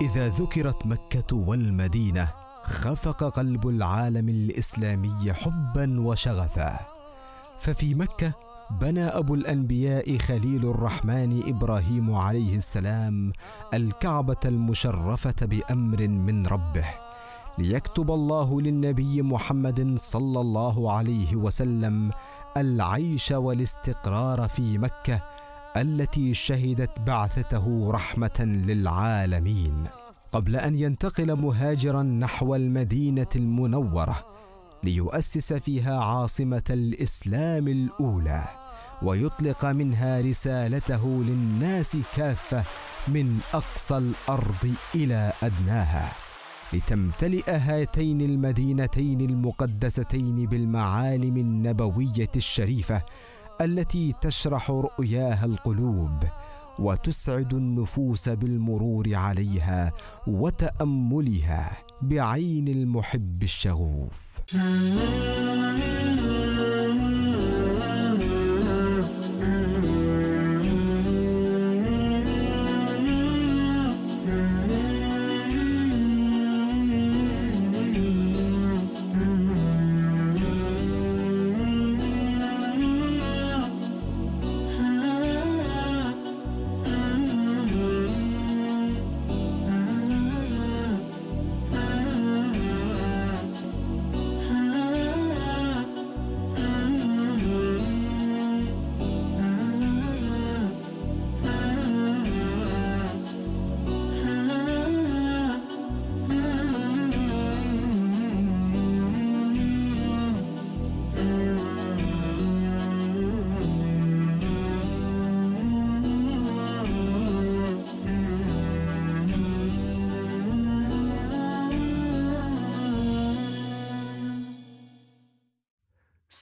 اذا ذكرت مكه والمدينه خفق قلب العالم الاسلامي حبا وشغفا ففي مكه بنى ابو الانبياء خليل الرحمن ابراهيم عليه السلام الكعبه المشرفه بامر من ربه ليكتب الله للنبي محمد صلى الله عليه وسلم العيش والاستقرار في مكه التي شهدت بعثته رحمه للعالمين قبل ان ينتقل مهاجرا نحو المدينه المنوره ليؤسس فيها عاصمه الاسلام الاولى ويطلق منها رسالته للناس كافه من اقصى الارض الى ادناها لتمتلئ هاتين المدينتين المقدستين بالمعالم النبويه الشريفه التي تشرح رؤياها القلوب وتسعد النفوس بالمرور عليها وتاملها بعين المحب الشغوف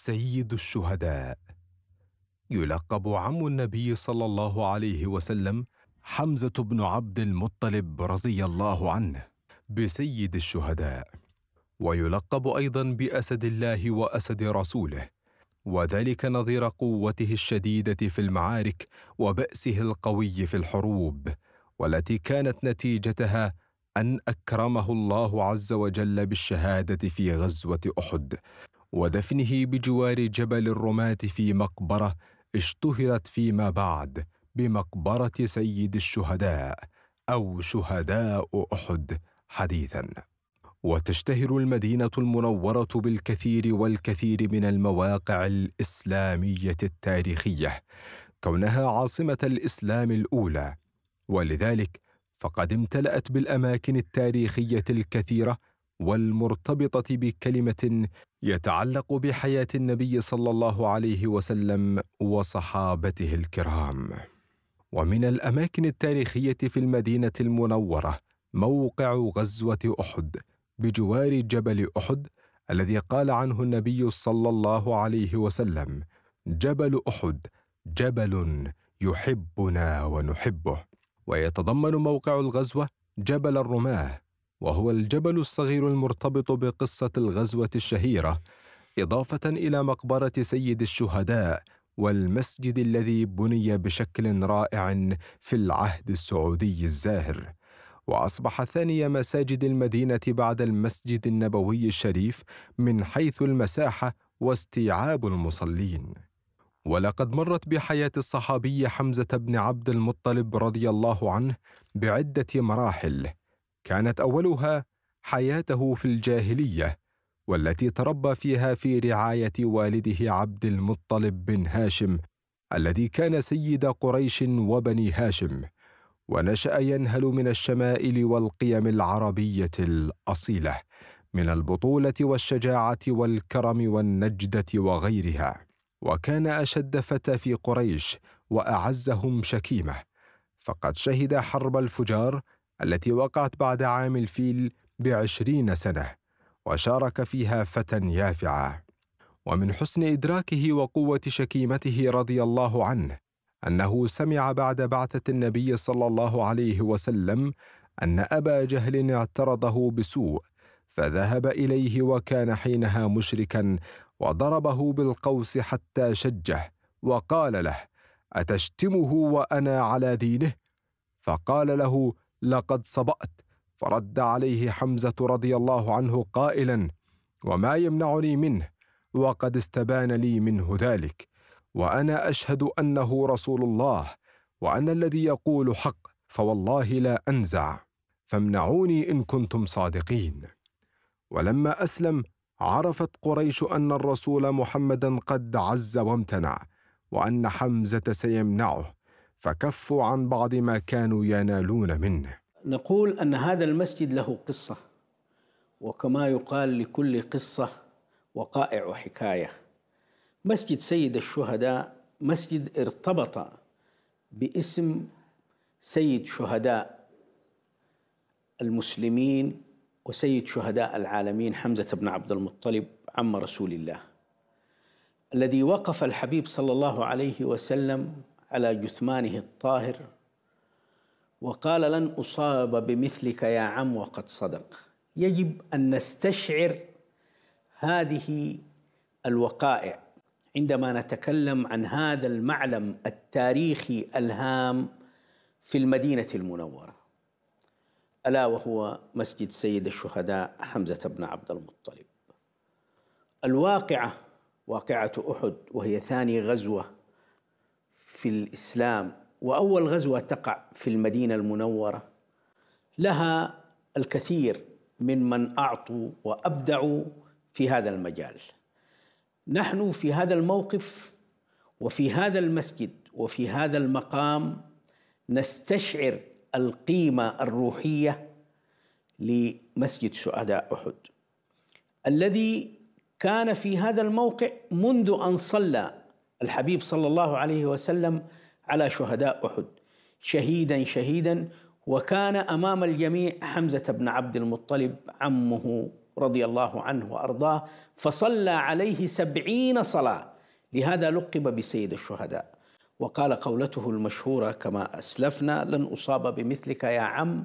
سيد الشهداء يلقب عم النبي صلى الله عليه وسلم حمزه بن عبد المطلب رضي الله عنه بسيد الشهداء ويلقب ايضا باسد الله واسد رسوله وذلك نظير قوته الشديده في المعارك وباسه القوي في الحروب والتي كانت نتيجتها ان اكرمه الله عز وجل بالشهاده في غزوه احد ودفنه بجوار جبل الرماة في مقبرة اشتهرت فيما بعد بمقبرة سيد الشهداء أو شهداء أحد حديثا وتشتهر المدينة المنورة بالكثير والكثير من المواقع الإسلامية التاريخية كونها عاصمة الإسلام الأولى ولذلك فقد امتلأت بالأماكن التاريخية الكثيرة والمرتبطة بكلمة يتعلق بحياه النبي صلى الله عليه وسلم وصحابته الكرام ومن الاماكن التاريخيه في المدينه المنوره موقع غزوه احد بجوار جبل احد الذي قال عنه النبي صلى الله عليه وسلم جبل احد جبل يحبنا ونحبه ويتضمن موقع الغزوه جبل الرماه وهو الجبل الصغير المرتبط بقصة الغزوة الشهيرة إضافة إلى مقبرة سيد الشهداء والمسجد الذي بني بشكل رائع في العهد السعودي الزاهر واصبح ثاني مساجد المدينه بعد المسجد النبوي الشريف من حيث المساحه واستيعاب المصلين ولقد مرت بحياه الصحابي حمزه بن عبد المطلب رضي الله عنه بعده مراحل كانت اولها حياته في الجاهليه والتي تربى فيها في رعايه والده عبد المطلب بن هاشم الذي كان سيد قريش وبني هاشم ونشا ينهل من الشمائل والقيم العربيه الاصيله من البطوله والشجاعه والكرم والنجده وغيرها وكان اشد فتى في قريش واعزهم شكيمه فقد شهد حرب الفجار التي وقعت بعد عام الفيل بعشرين سنة وشارك فيها فتى يافعة ومن حسن إدراكه وقوة شكيمته رضي الله عنه أنه سمع بعد بعثة النبي صلى الله عليه وسلم أن أبا جهل اعترضه بسوء فذهب إليه وكان حينها مشركا وضربه بالقوس حتى شجه وقال له أتشتمه وأنا على دينه؟ فقال له لقد صبأت فرد عليه حمزة رضي الله عنه قائلا وما يمنعني منه وقد استبان لي منه ذلك وأنا أشهد أنه رسول الله وأنا الذي يقول حق فوالله لا أنزع فامنعوني إن كنتم صادقين ولما أسلم عرفت قريش أن الرسول محمدا قد عز وامتنع وأن حمزة سيمنعه فكفوا عن بعض ما كانوا ينالون منه نقول ان هذا المسجد له قصه وكما يقال لكل قصه وقائع وحكايه مسجد سيد الشهداء مسجد ارتبط باسم سيد شهداء المسلمين وسيد شهداء العالمين حمزه بن عبد المطلب عم رسول الله الذي وقف الحبيب صلى الله عليه وسلم على جثمانه الطاهر وقال لن أصاب بمثلك يا عم وقد صدق يجب أن نستشعر هذه الوقائع عندما نتكلم عن هذا المعلم التاريخي الهام في المدينة المنورة ألا وهو مسجد سيد الشهداء حمزة بن عبد المطلب الواقعة واقعة أحد وهي ثاني غزوة في الاسلام واول غزوه تقع في المدينه المنوره لها الكثير من من اعطوا وابدعوا في هذا المجال نحن في هذا الموقف وفي هذا المسجد وفي هذا المقام نستشعر القيمه الروحيه لمسجد شهداء احد الذي كان في هذا الموقع منذ ان صلى الحبيب صلى الله عليه وسلم على شهداء احد شهيدا شهيدا وكان امام الجميع حمزه بن عبد المطلب عمه رضي الله عنه وارضاه فصلى عليه سبعين صلاه لهذا لقب بسيد الشهداء وقال قولته المشهوره كما اسلفنا لن اصاب بمثلك يا عم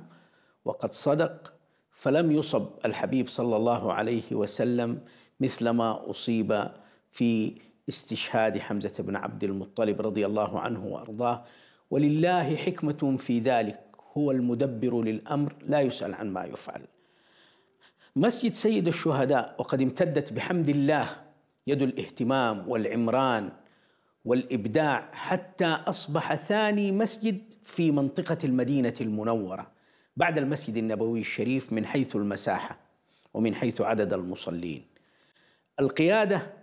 وقد صدق فلم يصب الحبيب صلى الله عليه وسلم مثل ما اصيب في استشهاد حمزة بن عبد المطلب رضي الله عنه وأرضاه ولله حكمة في ذلك هو المدبر للأمر لا يسأل عن ما يفعل مسجد سيد الشهداء وقد امتدت بحمد الله يد الاهتمام والعمران والإبداع حتى أصبح ثاني مسجد في منطقة المدينة المنورة بعد المسجد النبوي الشريف من حيث المساحة ومن حيث عدد المصلين القيادة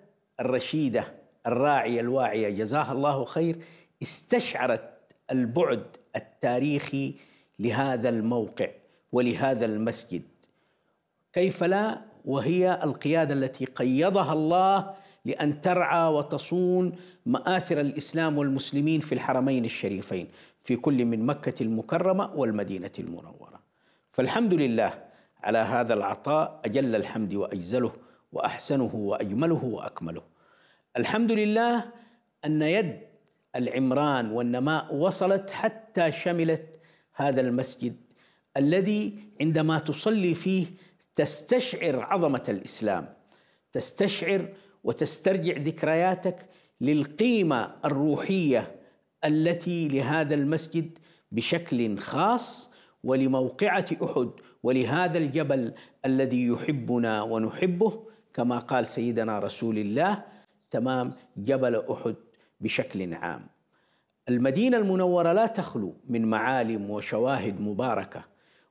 الرشيده الراعيه الواعيه جزاها الله خير استشعرت البعد التاريخي لهذا الموقع ولهذا المسجد كيف لا وهي القياده التي قيضها الله لان ترعى وتصون ماثر الاسلام والمسلمين في الحرمين الشريفين في كل من مكه المكرمه والمدينه المنوره فالحمد لله على هذا العطاء اجل الحمد واجزله واحسنه واجمله واكمله الحمد لله ان يد العمران والنماء وصلت حتى شملت هذا المسجد الذي عندما تصلي فيه تستشعر عظمه الاسلام تستشعر وتسترجع ذكرياتك للقيمه الروحيه التي لهذا المسجد بشكل خاص ولموقعه احد ولهذا الجبل الذي يحبنا ونحبه كما قال سيدنا رسول الله تمام جبل احد بشكل عام. المدينه المنوره لا تخلو من معالم وشواهد مباركه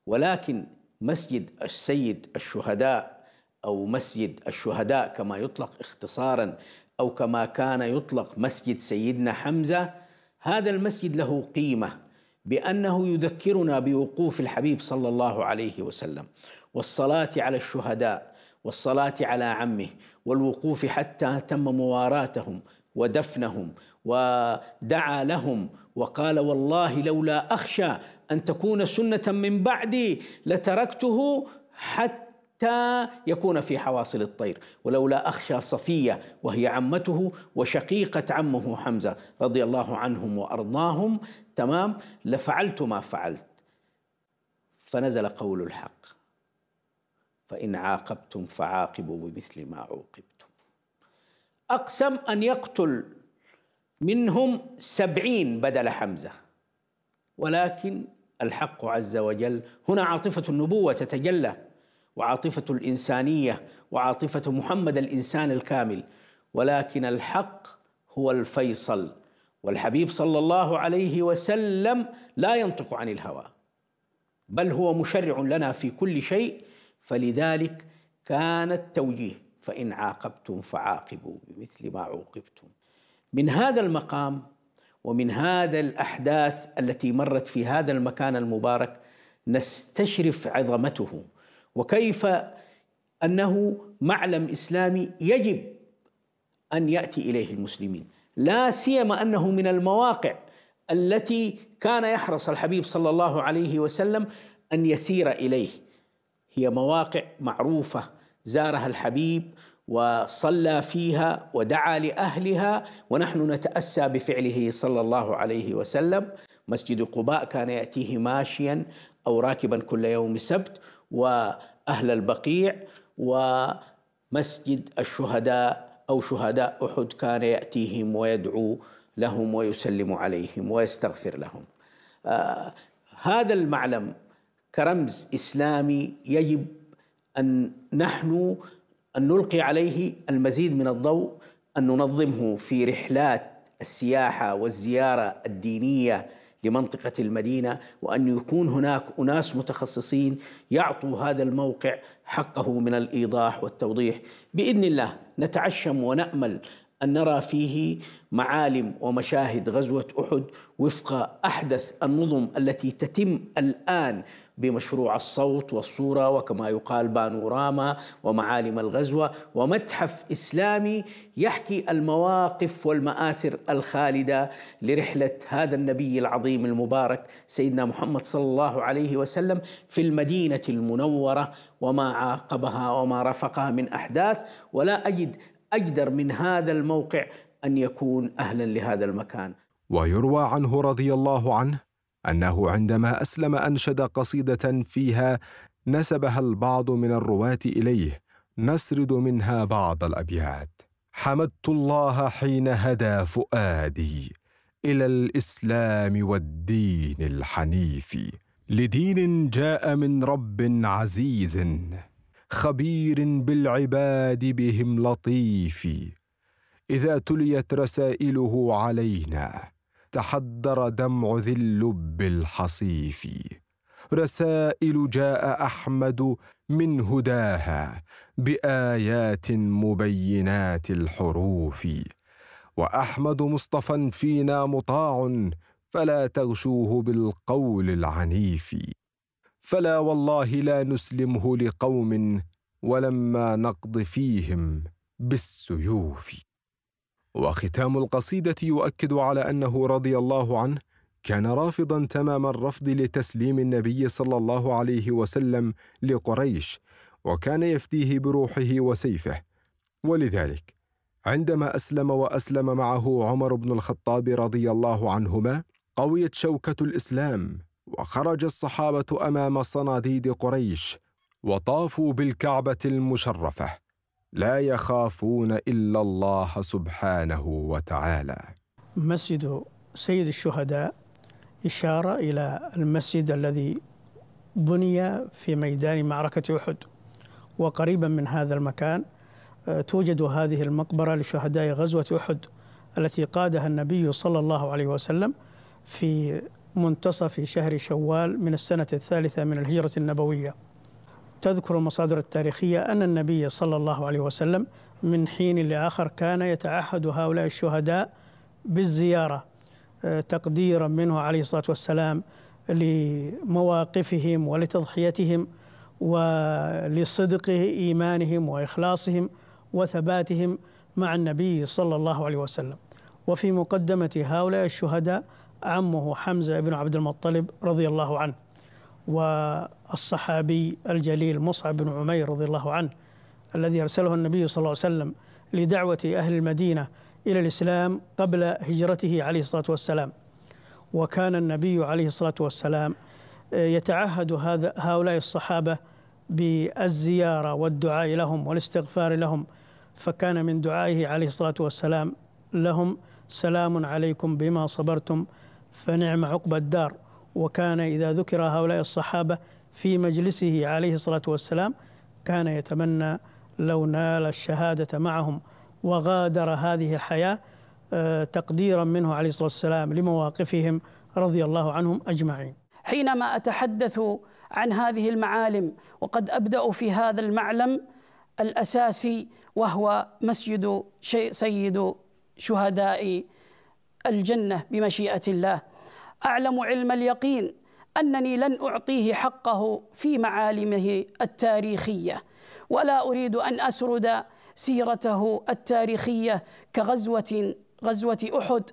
ولكن مسجد السيد الشهداء او مسجد الشهداء كما يطلق اختصارا او كما كان يطلق مسجد سيدنا حمزه هذا المسجد له قيمه بانه يذكرنا بوقوف الحبيب صلى الله عليه وسلم والصلاه على الشهداء والصلاة على عمه والوقوف حتى تم مواراتهم ودفنهم ودعا لهم وقال والله لولا أخشى أن تكون سنة من بعدي لتركته حتى يكون في حواصل الطير ولولا أخشى صفية وهي عمته وشقيقة عمه حمزة رضي الله عنهم وأرضاهم تمام لفعلت ما فعلت فنزل قول الحق فإن عاقبتم فعاقبوا بمثل ما عوقبتم أقسم أن يقتل منهم سبعين بدل حمزة ولكن الحق عز وجل هنا عاطفة النبوة تتجلى وعاطفة الإنسانية وعاطفة محمد الإنسان الكامل ولكن الحق هو الفيصل والحبيب صلى الله عليه وسلم لا ينطق عن الهوى بل هو مشرع لنا في كل شيء فلذلك كان التوجيه فإن عاقبتم فعاقبوا بمثل ما عوقبتم من هذا المقام ومن هذا الأحداث التي مرت في هذا المكان المبارك نستشرف عظمته وكيف أنه معلم إسلامي يجب أن يأتي إليه المسلمين لا سيما أنه من المواقع التي كان يحرص الحبيب صلى الله عليه وسلم أن يسير إليه هي مواقع معروفة زارها الحبيب وصلى فيها ودعا لأهلها ونحن نتأسى بفعله صلى الله عليه وسلم مسجد قباء كان يأتيه ماشيا أو راكبا كل يوم سبت وأهل البقيع ومسجد الشهداء أو شهداء أحد كان يأتيهم ويدعو لهم ويسلم عليهم ويستغفر لهم آه هذا المعلم كرمز اسلامي يجب ان نحن ان نلقي عليه المزيد من الضوء ان ننظمه في رحلات السياحه والزياره الدينيه لمنطقة المدينة وأن يكون هناك أناس متخصصين يعطوا هذا الموقع حقه من الإيضاح والتوضيح بإذن الله نتعشم ونأمل أن نرى فيه معالم ومشاهد غزوة أحد وفق أحدث النظم التي تتم الآن بمشروع الصوت والصورة وكما يقال بانوراما ومعالم الغزوة ومتحف إسلامي يحكي المواقف والمآثر الخالدة لرحلة هذا النبي العظيم المبارك سيدنا محمد صلى الله عليه وسلم في المدينة المنورة وما عاقبها وما رافقها من أحداث ولا أجد أجدر من هذا الموقع أن يكون أهلا لهذا المكان ويروى عنه رضي الله عنه انه عندما اسلم انشد قصيده فيها نسبها البعض من الرواه اليه نسرد منها بعض الابيات حمدت الله حين هدى فؤادي الى الاسلام والدين الحنيف لدين جاء من رب عزيز خبير بالعباد بهم لطيف اذا تليت رسائله علينا تحدر دمع ذي اللب الحصيف رسائل جاء احمد من هداها بايات مبينات الحروف واحمد مصطفى فينا مطاع فلا تغشوه بالقول العنيف فلا والله لا نسلمه لقوم ولما نقض فيهم بالسيوف وختام القصيدة يؤكد على أنه رضي الله عنه كان رافضا تمام الرفض لتسليم النبي صلى الله عليه وسلم لقريش وكان يفديه بروحه وسيفه ولذلك عندما أسلم وأسلم معه عمر بن الخطاب رضي الله عنهما قويت شوكة الإسلام وخرج الصحابة أمام صناديد قريش وطافوا بالكعبة المشرفة لا يخافون الا الله سبحانه وتعالى. مسجد سيد الشهداء اشاره الى المسجد الذي بني في ميدان معركه احد وقريبا من هذا المكان آه، توجد هذه المقبره لشهداء غزوه احد التي قادها النبي صلى الله عليه وسلم في منتصف شهر شوال من السنه الثالثه من الهجره النبويه. تذكر المصادر التاريخية أن النبي صلى الله عليه وسلم من حين لآخر كان يتعهد هؤلاء الشهداء بالزيارة آه، تقديرا منه عليه الصلاة والسلام لمواقفهم ولتضحيتهم ولصدق إيمانهم وإخلاصهم وثباتهم مع النبي صلى الله عليه وسلم وفي مقدمة هؤلاء الشهداء عمه حمزة بن عبد المطلب رضي الله عنه والصحابي الجليل مصعب بن عمير رضي الله عنه الذي ارسله النبي صلى الله عليه وسلم لدعوه اهل المدينه الى الاسلام قبل هجرته عليه الصلاه والسلام. وكان النبي عليه الصلاه والسلام آه، يتعهد هذا هؤلاء الصحابه بالزياره والدعاء لهم والاستغفار لهم فكان من دعائه عليه الصلاه والسلام لهم سلام عليكم بما صبرتم فنعم عقبى الدار. وكان إذا ذكر هؤلاء الصحابة في مجلسه عليه الصلاة والسلام كان يتمنى لو نال الشهادة معهم وغادر هذه الحياة آه، تقديرا منه عليه الصلاة والسلام لمواقفهم رضي الله عنهم أجمعين حينما أتحدث عن هذه المعالم وقد أبدأ في هذا المعلم الأساسي وهو مسجد سيد شهداء الجنة بمشيئة الله أعلم علم اليقين أنني لن أعطيه حقه في معالمه التاريخية ولا أريد أن أسرد سيرته التاريخية كغزوة غزوة أحد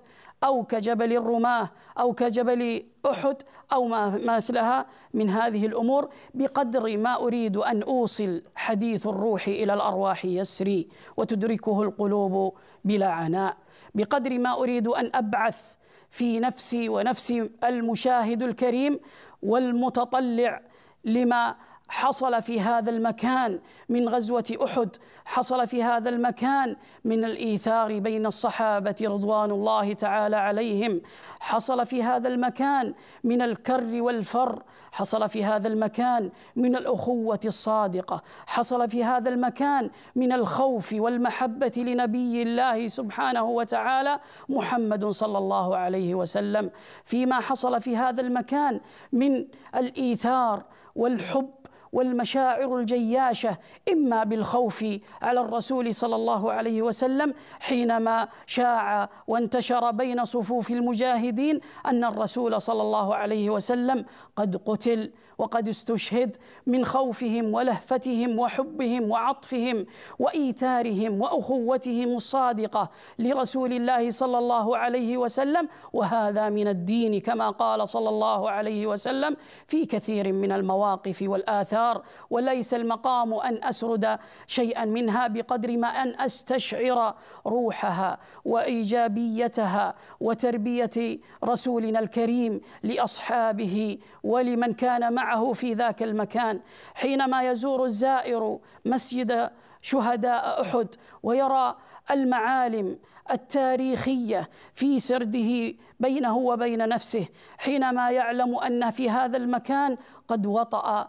أو كجبل الرماة أو كجبل أحد أو ما مثلها من هذه الأمور بقدر ما أريد أن أوصل حديث الروح إلى الأرواح يسري وتدركه القلوب بلا عناء بقدر ما أريد أن أبعث في نفسي ونفس المشاهد الكريم والمتطلع لما حصل في هذا المكان من غزوة أحد حصل في هذا المكان من الإيثار بين الصحابة رضوان الله تعالى عليهم حصل في هذا المكان من الكر والفر حصل في هذا المكان من الأخوة الصادقة حصل في هذا المكان من الخوف والمحبة لنبي الله سبحانه وتعالى محمد صلى الله عليه وسلم فيما حصل في هذا المكان من الإيثار والحب والمشاعر الجياشه اما بالخوف على الرسول صلى الله عليه وسلم حينما شاع وانتشر بين صفوف المجاهدين ان الرسول صلى الله عليه وسلم قد قتل وقد استشهد من خوفهم ولهفتهم وحبهم وعطفهم وايثارهم واخوتهم الصادقه لرسول الله صلى الله عليه وسلم وهذا من الدين كما قال صلى الله عليه وسلم في كثير من المواقف والاثار وليس المقام ان اسرد شيئا منها بقدر ما ان استشعر روحها وايجابيتها وتربيه رسولنا الكريم لاصحابه ولمن كان معه معه في ذاك المكان حينما يزور الزائر مسجد شهداء احد ويرى المعالم التاريخيه في سرده بينه وبين نفسه حينما يعلم ان في هذا المكان قد وطأ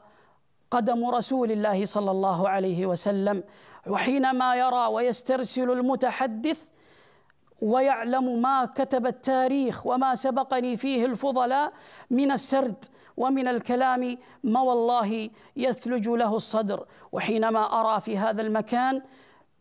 قدم رسول الله صلى الله عليه وسلم وحينما يرى ويسترسل المتحدث ويعلم ما كتب التاريخ وما سبقني فيه الفضلاء من السرد ومن الكلام ما والله يثلج له الصدر وحينما أرى في هذا المكان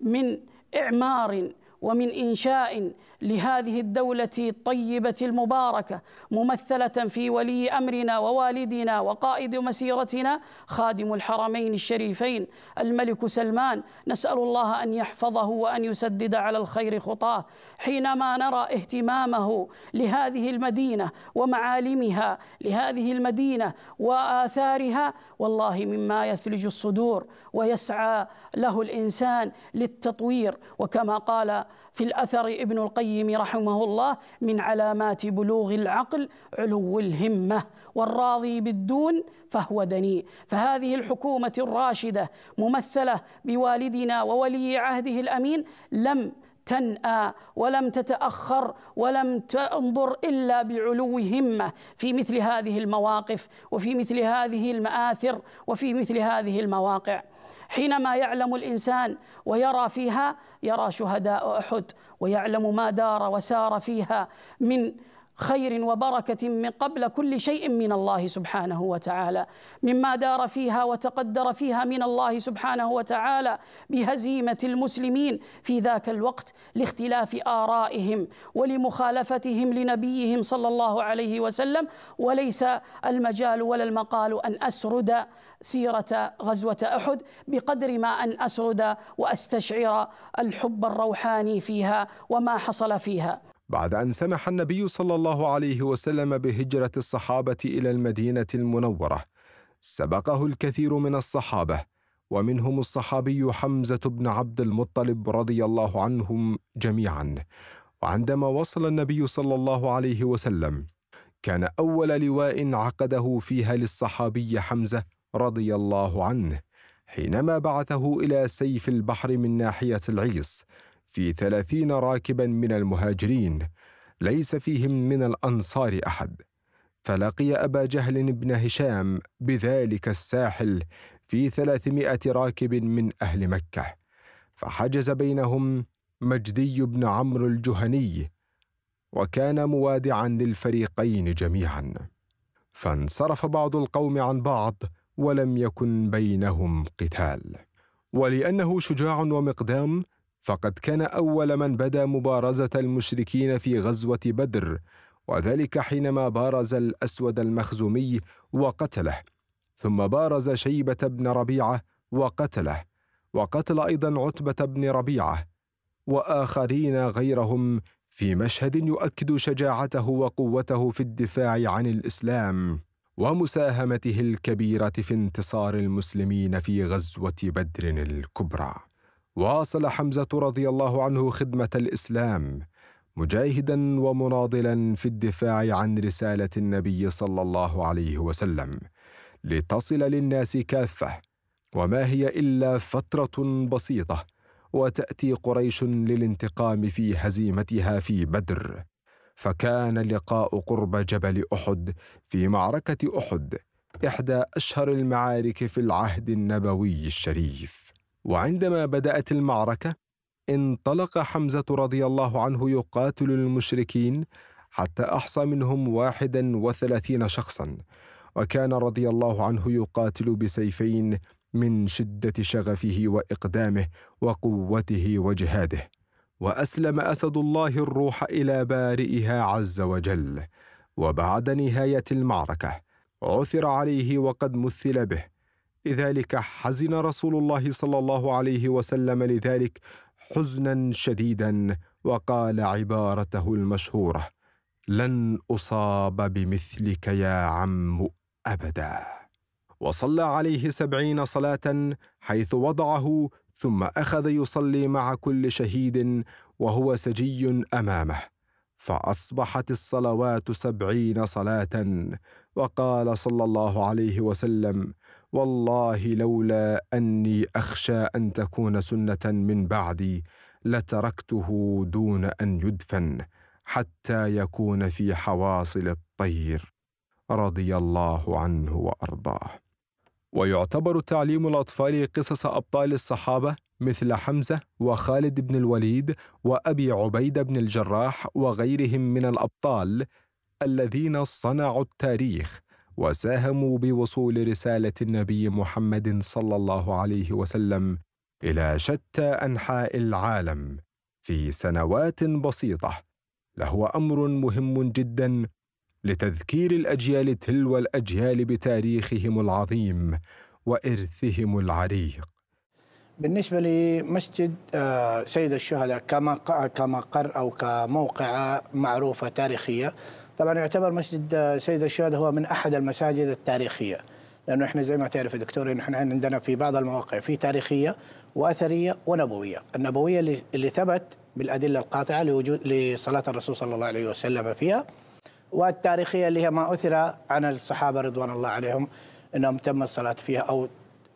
من إعمار ومن إنشاء لهذه الدولة الطيبة المباركة ممثلة في ولي أمرنا ووالدنا وقائد مسيرتنا خادم الحرمين الشريفين الملك سلمان نسأل الله أن يحفظه وأن يسدد على الخير خطاه حينما نرى اهتمامه لهذه المدينة ومعالمها لهذه المدينة وآثارها والله مما يثلج الصدور ويسعى له الإنسان للتطوير وكما قال في الأثر ابن القيم القيم رحمه الله من علامات بلوغ العقل علو الهمه والراضي بالدون فهو دنيء فهذه الحكومه الراشده ممثله بوالدنا وولي عهده الامين لم تنأى ولم تتأخر ولم تنظر إلا بعلو همة في مثل هذه المواقف وفي مثل هذه المآثر وفي مثل هذه المواقع حينما يعلم الانسان ويرى فيها يرى شهداء احد ويعلم ما دار وسار فيها من خير وبركه من قبل كل شيء من الله سبحانه وتعالى مما دار فيها وتقدر فيها من الله سبحانه وتعالى بهزيمه المسلمين في ذاك الوقت لاختلاف ارائهم ولمخالفتهم لنبيهم صلى الله عليه وسلم وليس المجال ولا المقال ان اسرد سيره غزوه احد بقدر ما ان اسرد واستشعر الحب الروحاني فيها وما حصل فيها بعد أن سمح النبي صلى الله عليه وسلم بهجرة الصحابة إلى المدينة المنورة سبقه الكثير من الصحابة ومنهم الصحابي حمزة بن عبد المطلب رضي الله عنهم جميعا وعندما وصل النبي صلى الله عليه وسلم كان أول لواء عقده فيها للصحابي حمزة رضي الله عنه حينما بعثه إلى سيف البحر من ناحية العيص. في ثلاثين راكبا من المهاجرين ليس فيهم من الأنصار أحد فلقي أبا جهل بن هشام بذلك الساحل في ثلاثمائة راكب من أهل مكة فحجز بينهم مجدي بن عمرو الجهني وكان موادعا للفريقين جميعا فانصرف بعض القوم عن بعض ولم يكن بينهم قتال ولانه شجاع ومقدام فقد كان أول من بدا مبارزة المشركين في غزوة بدر وذلك حينما بارز الأسود المخزومي وقتله ثم بارز شيبة بن ربيعة وقتله وقتل أيضا عتبة بن ربيعة وآخرين غيرهم في مشهد يؤكد شجاعته وقوته في الدفاع عن الإسلام ومساهمته الكبيرة في انتصار المسلمين في غزوة بدر الكبرى واصل حمزة رضي الله عنه خدمة الإسلام مجاهدا ومناضلا في الدفاع عن رسالة النبي صلى الله عليه وسلم لتصل للناس كافة وما هي إلا فترة بسيطة وتأتي قريش للانتقام في هزيمتها في بدر فكان اللقاء قرب جبل أحد في معركة أحد إحدى أشهر المعارك في العهد النبوي الشريف وعندما بدأت المعركة انطلق حمزة رضي الله عنه يقاتل المشركين حتى أحصى منهم واحدا وثلاثين شخصا وكان رضي الله عنه يقاتل بسيفين من شدة شغفه وإقدامه وقوته وجهاده وأسلم أسد الله الروح إلى بارئها عز وجل وبعد نهاية المعركة عثر عليه وقد مثل به لذلك حزن رسول الله صلى الله عليه وسلم لذلك حزنا شديدا وقال عبارته المشهوره لن اصاب بمثلك يا عم ابدا وصلى عليه سبعين صلاه حيث وضعه ثم اخذ يصلي مع كل شهيد وهو سجي امامه فاصبحت الصلوات سبعين صلاه وقال صلى الله عليه وسلم والله لولا اني اخشى ان تكون سنه من بعدي لتركته دون ان يدفن حتى يكون في حواصل الطير رضي الله عنه وارضاه ويعتبر تعليم الاطفال قصص ابطال الصحابه مثل حمزه وخالد بن الوليد وابي عبيده بن الجراح وغيرهم من الابطال الذين صنعوا التاريخ وساهموا بوصول رسالة النبي محمد صلى الله عليه وسلم إلى شتى أنحاء العالم في سنوات بسيطة لهو أمر مهم جدا لتذكير الأجيال تلو الأجيال بتاريخهم العظيم وإرثهم العريق بالنسبة لمسجد آه، سيد الشهداء كمقر أو كموقع معروفة تاريخية طبعا يعتبر مسجد آه، سيد الشهداء هو من احد المساجد التاريخيه لانه احنا زي ما تعرف يا دكتور احنا عندنا في بعض المواقع في تاريخيه واثريه ونبويه، النبويه اللي, اللي ثبت بالادله القاطعه لوجود لصلاه الرسول صلى الله عليه وسلم فيها والتاريخيه اللي هي ما اثر عن الصحابه رضوان الله عليهم انهم تم الصلاه فيها او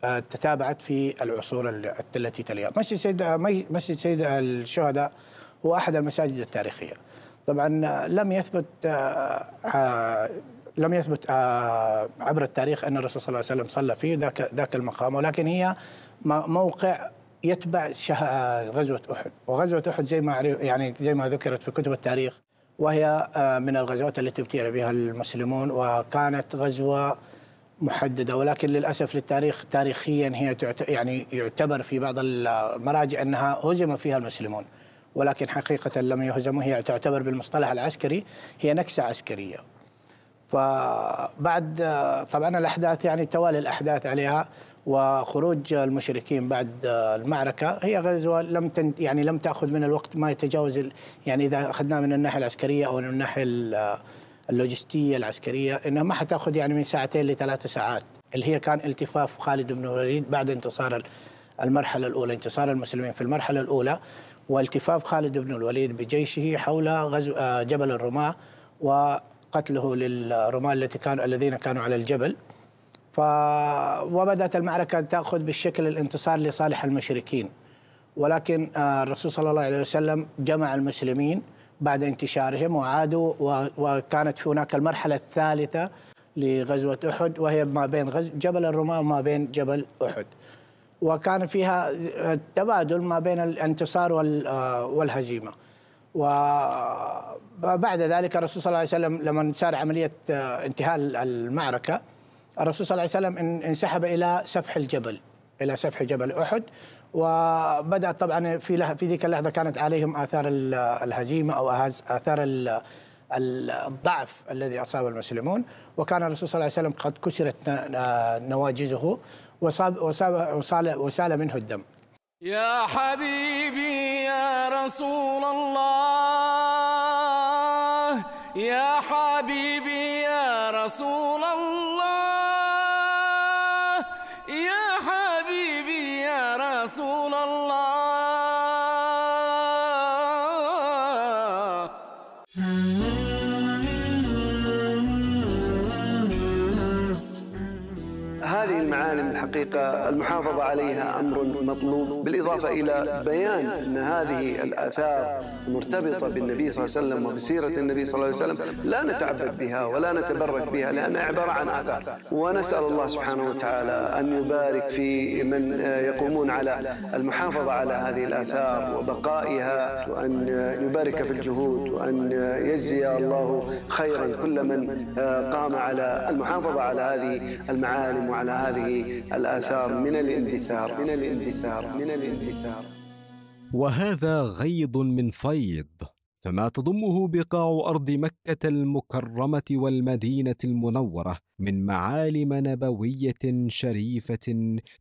آه، تتابعت في العصور التي تليها. مسجد سيد آه، مسجد سيد الشهداء هو احد المساجد التاريخيه. طبعا لم يثبت آه، آه، لم يثبت آه، عبر التاريخ ان الرسول صلى الله عليه وسلم صلى في ذاك ذاك المقام ولكن هي موقع يتبع غزوه احد وغزوه احد زي ما يعني زي ما ذكرت في كتب التاريخ وهي من الغزوات التي ابتلي بها المسلمون وكانت غزوه محدده ولكن للاسف للتاريخ تاريخيا هي يعني يعتبر في بعض المراجع انها هزم فيها المسلمون ولكن حقيقة لم يهزموا هي تعتبر بالمصطلح العسكري هي نكسة عسكرية فبعد طبعا الأحداث يعني توالي الأحداث عليها وخروج المشركين بعد المعركة هي غزوة لم تن يعني لم تأخذ من الوقت ما يتجاوز يعني إذا أخذناه من الناحية العسكرية أو من الناحية اللوجستية العسكرية إنها ما حتأخذ يعني من ساعتين لثلاثة ساعات اللي هي كان التفاف خالد بن الوليد بعد انتصار المرحلة الأولى انتصار المسلمين في المرحلة الأولى والتفاف خالد بن الوليد بجيشه حول غزو آه، جبل الرماة وقتله للرماة التي كانوا الذين كانوا على الجبل ف وبدات المعركه تاخذ بالشكل الانتصار لصالح المشركين ولكن آه، الرسول صلى الله عليه وسلم جمع المسلمين بعد انتشارهم وعادوا وكانت في هناك المرحله الثالثه لغزوه احد وهي ما بين جبل الرماه وما بين جبل احد وكان فيها تبادل ما بين الانتصار آه، والهزيمه وبعد ذلك الرسول صلى الله عليه وسلم لما صار عمليه آه، انتهاء المعركه الرسول صلى الله عليه وسلم انسحب الى سفح الجبل الى سفح جبل احد وبدات طبعا في في ذيك اللحظه كانت عليهم اثار الهزيمه او اثار الضعف الذي اصاب المسلمون وكان الرسول صلى الله عليه وسلم قد كسرت آه، نواجزه وصاب وصاب وصال, وسال منه الدم يا حبيبي يا رسول الله يا حبيبي يا رسول عليها امر مطلوب بالاضافه الى بيان ان هذه الاثار مرتبطة بالنبي صلى الله عليه وسلم وبسيرة النبي صلى الله عليه وسلم لا نتعبد بها ولا نتبرك بها لأنها عبارة عن آثار ونسأل الله سبحانه وتعالى أن يبارك في من يقومون على المحافظة على هذه الآثار وبقائها وأن يبارك في الجهود وأن يجزي الله خيرا كل من قام على المحافظة على هذه المعالم وعلى هذه الآثار من الاندثار من الاندثار من الاندثار وهذا غيض من فيض فما تضمه بقاع ارض مكه المكرمه والمدينه المنوره من معالم نبويه شريفه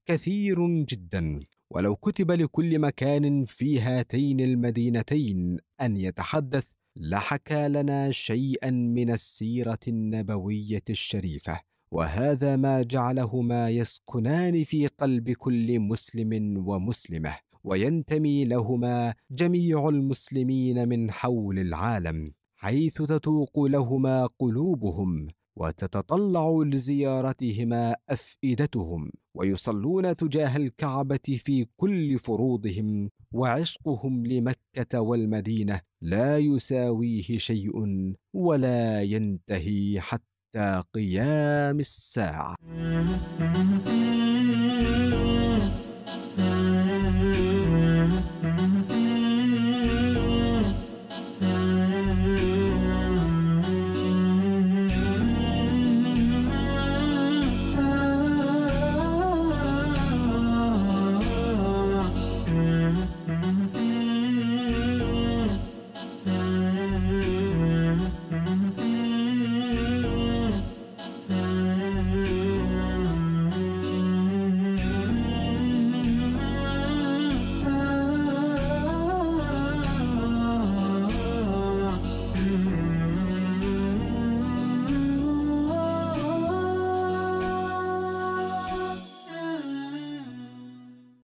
كثير جدا ولو كتب لكل مكان في هاتين المدينتين ان يتحدث لحكى لنا شيئا من السيره النبويه الشريفه وهذا ما جعلهما يسكنان في قلب كل مسلم ومسلمه وينتمي لهما جميع المسلمين من حول العالم حيث تتوق لهما قلوبهم وتتطلع لزيارتهما افئدتهم ويصلون تجاه الكعبه في كل فروضهم وعشقهم لمكه والمدينه لا يساويه شيء ولا ينتهي حتى قيام الساعه